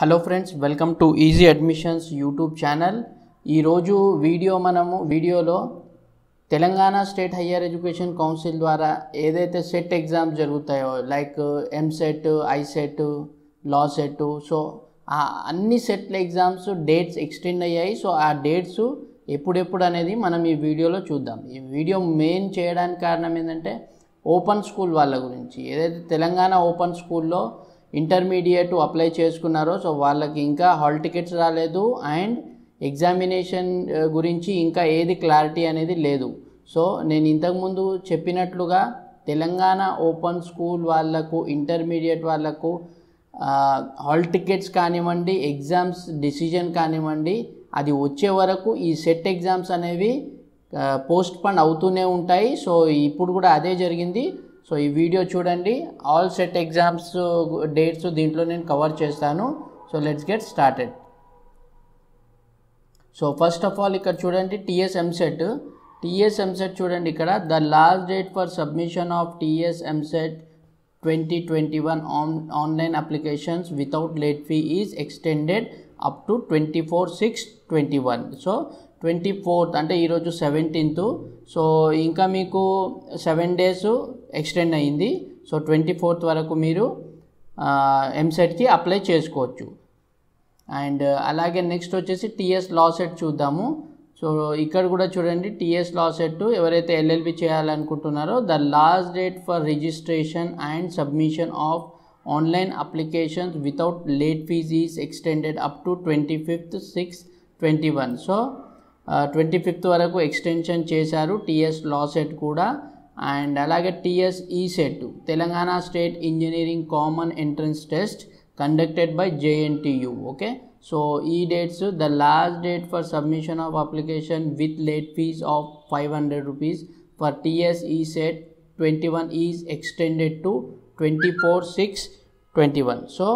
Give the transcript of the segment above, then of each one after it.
Hello friends welcome to easy admissions YouTube channel ఈరోజు video మనము వీడియోలో Telangana state higher education council ద్వారా ఏదైతే సెట్ ఎగ్జామ్స్ జరుగుతాయో like EAMCET ICET LAWCET so ఆ అన్ని సెట్ల ఎగ్జామ్స్ డేట్స్ ఎక్స్టెండ్ అయ్యాయి సో ఆ డేట్స్ ఎప్పుడెప్పుడు అనేది మనం ఈ వీడియోలో చూద్దాం ఈ వీడియో మెయిన్ చేయడానికి కారణం ఏంటంటే ఓపెన్ స్కూల్ వాళ్ళ గురించి ఏదైతే తెలంగాణ ఓపెన్ స్కూల్లో ఇంటర్మీడియట్ అప్లై చేసుకున్నారో సో వాళ్ళకి ఇంకా హాల్ టికెట్స్ రాలేదు అండ్ ఎగ్జామినేషన్ గురించి ఇంకా ఏది క్లారిటీ అనేది లేదు సో నేను ఇంతకుముందు చెప్పినట్లుగా తెలంగాణ ఓపెన్ స్కూల్ వాళ్ళకు ఇంటర్మీడియట్ వాళ్ళకు హాల్ టికెట్స్ కానివ్వండి ఎగ్జామ్స్ డిసిజన్ కానివ్వండి అది వచ్చే వరకు ఈ సెట్ ఎగ్జామ్స్ అనేవి పోస్ట్ పండ్ అవుతూనే ఉంటాయి సో ఇప్పుడు కూడా అదే జరిగింది సో ఈ వీడియో చూడండి ఆల్ సెట్ ఎగ్జామ్స్ డేట్స్ దీంట్లో నేను కవర్ చేస్తాను so let's get started so first of all ఇక్కడ చూడండి టీఎస్ఎంసెట్ టీఎస్ఎంసెట్ చూడండి ఇక్కడ the last date for submission of TS EAMCET twenty twenty one ఆన్ online applications without late fee is extended up to twenty four six twenty one so twenty fourth అంటే ఈరోజు seventeenth so ఇంకా మీకు seven days extend అయ్యింది so twenty fourth వరకు మీరు ఎంసెట్కి apply చేసుకోవచ్చు అండ్ uh, అలాగే నెక్స్ట్ వచ్చేసి టీఎస్ లా సెట్ చూద్దాము సో ఇక్కడ కూడా చూడండి టీఎస్ లా సెట్ ఎవరైతే ఎల్ఎల్బి చేయాలనుకుంటున్నారో the last date for registration and submission of online applications without late fees is extended up to 25th 6 21 so uh, 25th varaku extension chesaru ts law set kuda and alaga ts e set telangana state engineering common entrance test conducted by jntu okay so e dates the last date for submission of application with late fees of 500 rupees for ts e set 21 is extended to twenty four six twenty one so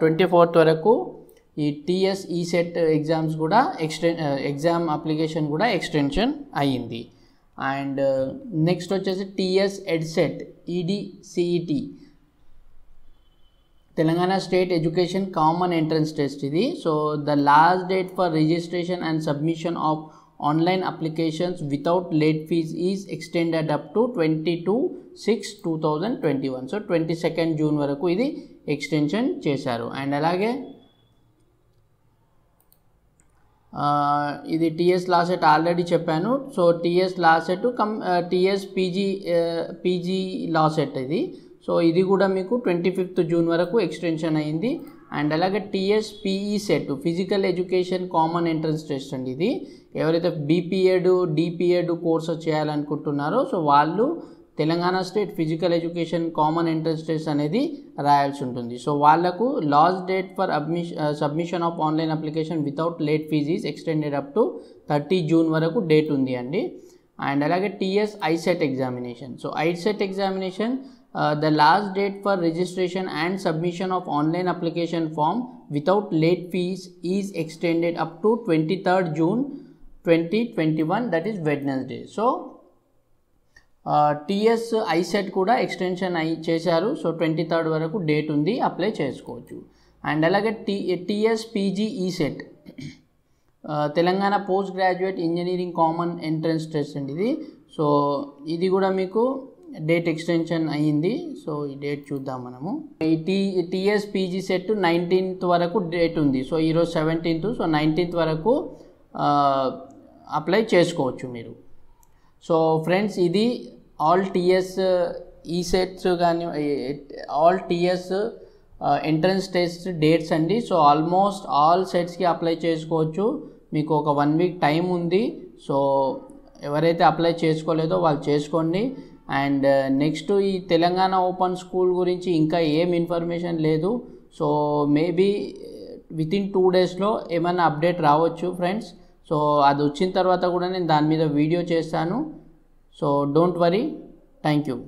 twenty fourth వరకు ఈ TS ఈ set exams కూడా ఎక్స్టెన్ exam application కూడా extension అయ్యింది and next uh, వచ్చేసి TS EdCET EDCET Telangana state education common entrance test ఇది so the last date for registration and submission of online applications without late online applications without up to twenty two six two 22 twenty one so twenty second June వరకు ఇది extension చేశారు and అలాగే ఇది TS LAWCET already చెప్పాను so TS LAWCET come TS PG PG LAWCET ఇది so ఇది కూడా మీకు ట్వంటీ ఫిఫ్త్ జూన్ వరకు ఎక్స్టెన్షన్ అయింది అండ్ అలాగే TS PECET physical education common entrance test అండి ఇది ఎవరైతే బీపీఎడ్ డిపిఎడ్ కోర్సు చేయాలనుకుంటున్నారో సో వాళ్ళు Telangana state physical education common entrance test అనేది రాయాల్సి ఉంటుంది సో వాళ్లకు లాస్ట్ డేట్ ఫర్ అబ్మిషన్ submission of online application without late ఫీజీస్ extended up to thirty June వరకు డేట్ ఉంది అండి అండ్ అలాగే TS ICET examination so ICET examination uh, the last date for registration and submission of online application form without late fees is extended up to 23rd June 2021 that is Wednesday. So TS ICET కూడా extension అయి చేశారు so twenty third వరకు date ఉంది apply చేసుకోవచ్చు and అలాగే T TS PG ECET Telangana post graduate engineering common entrance test అండి ఇది so ఇది కూడా మీకు డేట్ ఎక్స్టెన్షన్ అయ్యింది సో ఈ డేట్ చూద్దాం మనము ఈ T TS PG CET nineteenth వరకు డేట్ ఉంది సో ఈరోజు సెవెంటీన్త్ సో నైన్టీన్త్ వరకు అప్లై చేసుకోవచ్చు మీరు సో ఫ్రెండ్స్ ఇది ఆల్ టీఎస్ ఈ సెట్స్ కానీ all TS entrance test dates అండి సో ఆల్మోస్ట్ ఆల్ సెట్స్కి అప్లై చేసుకోవచ్చు మీకు ఒక వన్ వీక్ టైం ఉంది సో ఎవరైతే అప్లై చేసుకోలేదో వాళ్ళు చేసుకోండి అండ్ నెక్స్ట్ uh, ఈ తెలంగాణ ఓపెన్ స్కూల్ గురించి ఇంకా ఏం ఇన్ఫర్మేషన్ లేదు so maybe with in two డేస్లో ఏమైనా అప్డేట్ రావచ్చు ఫ్రెండ్స్ సో అది వచ్చిన తర్వాత కూడా నేను దాని మీద వీడియో చేస్తాను so don't worry thank you